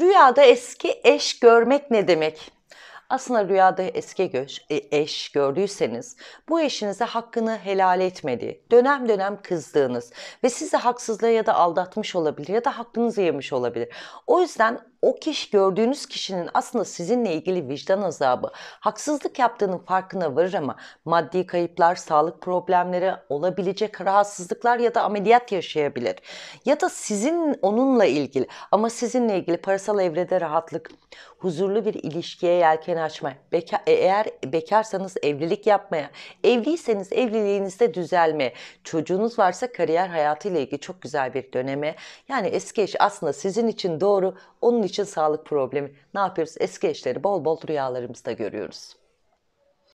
Rüyada eski eş görmek ne demek? Aslında rüyada eski göç, e, eş gördüyseniz bu eşinize hakkını helal etmedi, dönem dönem kızdığınız ve sizi haksızlığa ya da aldatmış olabilir ya da hakkınızı yemiş olabilir. O yüzden o kişi gördüğünüz kişinin aslında sizinle ilgili vicdan azabı, haksızlık yaptığının farkına varır ama maddi kayıplar, sağlık problemleri, olabilecek rahatsızlıklar ya da ameliyat yaşayabilir. Ya da sizin onunla ilgili ama sizinle ilgili parasal evrede rahatlık, huzurlu bir ilişkiye yelken yelkeni açmaya, beka, e, eğer bekarsanız evlilik yapmaya, evliyseniz evliliğinizde düzelme, çocuğunuz varsa kariyer hayatıyla ilgili çok güzel bir döneme. Yani eski eş aslında sizin için doğru, onun için sağlık problemi. Ne yapıyoruz? Eski eşleri bol bol rüyalarımızda görüyoruz.